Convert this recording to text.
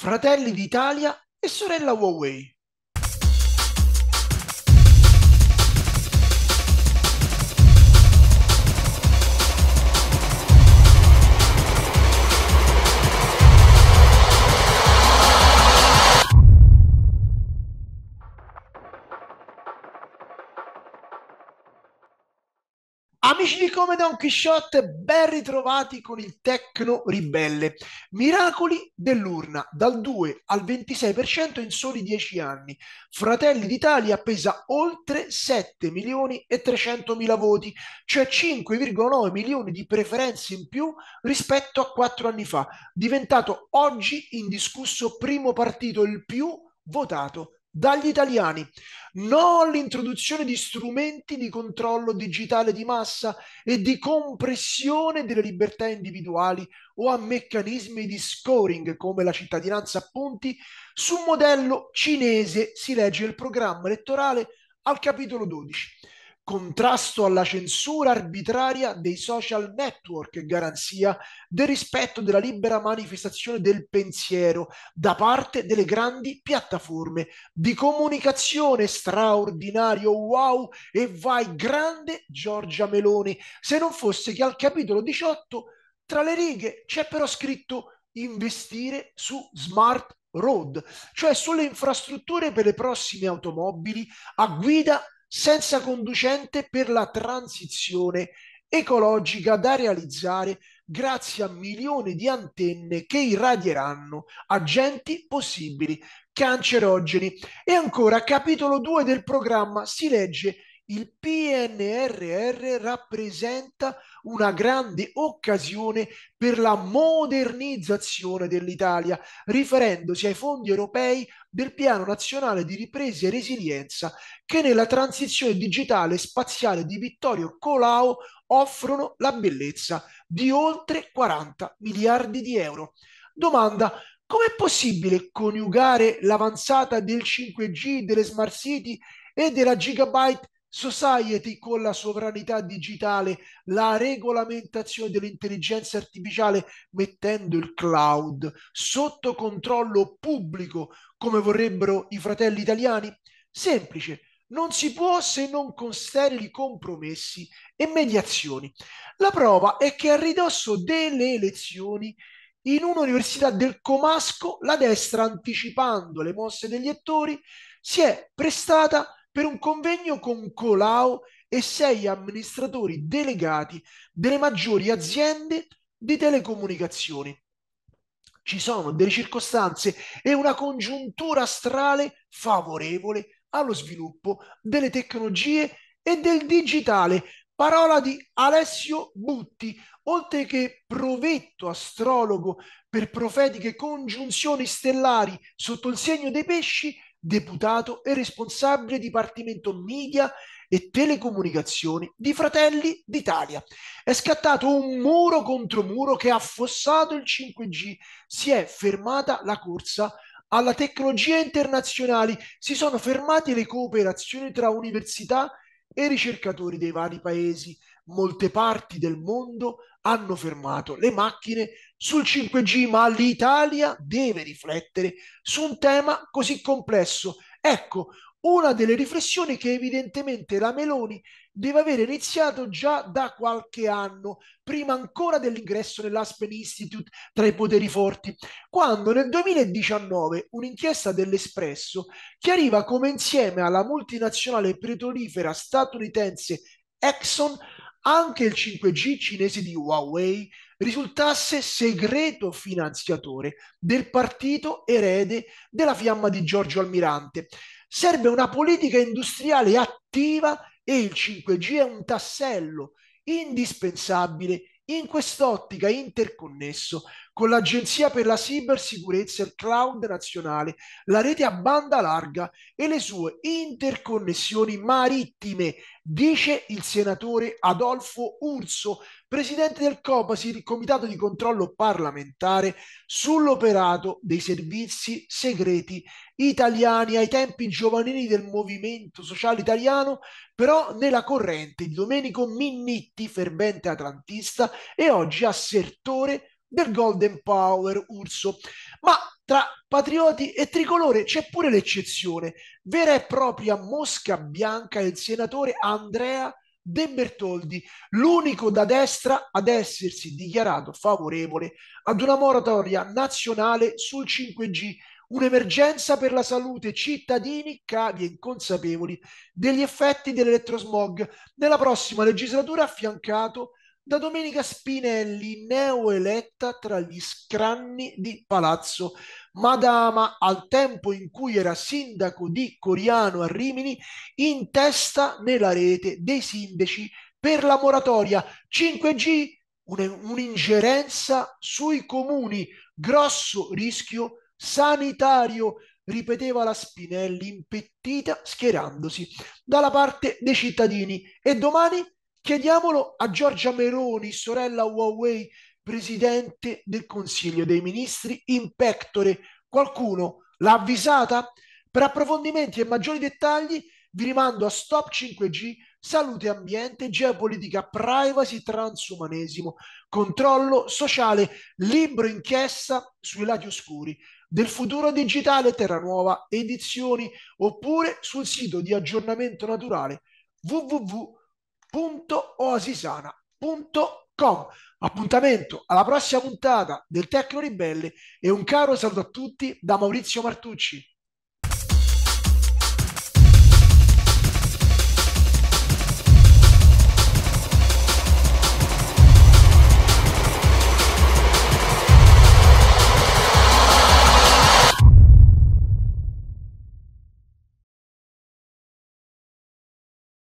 Fratelli d'Italia e Sorella Huawei. Amici come Don Quixote, ben ritrovati con il Tecno Ribelle. Miracoli dell'urna, dal 2 al 26% in soli 10 anni. Fratelli d'Italia pesa oltre 7 milioni e 300 mila voti, cioè 5,9 milioni di preferenze in più rispetto a 4 anni fa, diventato oggi indiscusso primo partito il più votato dagli italiani, no all'introduzione di strumenti di controllo digitale di massa e di compressione delle libertà individuali o a meccanismi di scoring come la cittadinanza a punti, su modello cinese si legge il programma elettorale al capitolo 12 contrasto alla censura arbitraria dei social network e garanzia del rispetto della libera manifestazione del pensiero da parte delle grandi piattaforme di comunicazione straordinario wow e vai grande Giorgia Meloni se non fosse che al capitolo 18 tra le righe c'è però scritto investire su smart road cioè sulle infrastrutture per le prossime automobili a guida senza conducente per la transizione ecologica da realizzare grazie a milioni di antenne che irradieranno agenti possibili cancerogeni. E ancora, capitolo 2 del programma si legge il PNRR rappresenta una grande occasione per la modernizzazione dell'Italia, riferendosi ai fondi europei del Piano Nazionale di Ripresa e Resilienza che nella transizione digitale e spaziale di Vittorio Colau offrono la bellezza di oltre 40 miliardi di euro. Domanda, com'è possibile coniugare l'avanzata del 5G, delle smart city e della gigabyte Society con la sovranità digitale, la regolamentazione dell'intelligenza artificiale mettendo il cloud sotto controllo pubblico come vorrebbero i fratelli italiani? Semplice, non si può se non con sterili compromessi e mediazioni. La prova è che a ridosso delle elezioni in un'università del Comasco la destra, anticipando le mosse degli attori, si è prestata a per un convegno con Colau e sei amministratori delegati delle maggiori aziende di telecomunicazioni. Ci sono delle circostanze e una congiuntura astrale favorevole allo sviluppo delle tecnologie e del digitale, parola di Alessio Butti, oltre che provetto astrologo per profetiche congiunzioni stellari sotto il segno dei pesci deputato e responsabile dipartimento media e telecomunicazioni di Fratelli d'Italia. È scattato un muro contro muro che ha affossato il 5G, si è fermata la corsa alla tecnologia internazionale, si sono fermate le cooperazioni tra università e ricercatori dei vari paesi molte parti del mondo hanno fermato le macchine sul 5G, ma l'Italia deve riflettere su un tema così complesso. Ecco, una delle riflessioni che evidentemente la Meloni deve avere iniziato già da qualche anno, prima ancora dell'ingresso nell'Aspen Institute tra i poteri forti, quando nel 2019 un'inchiesta dell'Espresso chiariva come insieme alla multinazionale petrolifera statunitense Exxon anche il 5G cinese di Huawei risultasse segreto finanziatore del partito erede della fiamma di Giorgio Almirante. Serve una politica industriale attiva e il 5G è un tassello indispensabile in quest'ottica interconnesso con l'Agenzia per la Cybersicurezza e il Cloud Nazionale, la rete a banda larga e le sue interconnessioni marittime, dice il senatore Adolfo Urso, presidente del Copasir, il Comitato di Controllo Parlamentare sull'operato dei servizi segreti italiani ai tempi giovanili del Movimento Sociale Italiano, però nella corrente di Domenico Minnitti, fervente atlantista e oggi assertore del Golden Power Urso. Ma tra patrioti e tricolore c'è pure l'eccezione, vera e propria mosca bianca il senatore Andrea De Bertoldi, l'unico da destra ad essersi dichiarato favorevole ad una moratoria nazionale sul 5G, un'emergenza per la salute cittadini cavi e inconsapevoli degli effetti dell'elettrosmog nella prossima legislatura affiancato da Domenica Spinelli, neoeletta tra gli scranni di Palazzo Madama, al tempo in cui era sindaco di Coriano a Rimini, in testa nella rete dei sindaci per la moratoria 5G, un'ingerenza sui comuni, grosso rischio sanitario ripeteva la Spinelli impettita schierandosi dalla parte dei cittadini e domani Chiediamolo a Giorgia Meloni, sorella Huawei, presidente del Consiglio dei Ministri in pectore. Qualcuno l'ha avvisata? Per approfondimenti e maggiori dettagli vi rimando a Stop 5G, Salute Ambiente, Geopolitica, Privacy, Transumanesimo, Controllo Sociale, Libro Inchiesta sui lati oscuri del futuro digitale Terra Nuova Edizioni oppure sul sito di aggiornamento naturale www www.oasisana.com. Appuntamento alla prossima puntata del Tecno Ribelli e un caro saluto a tutti da Maurizio Martucci.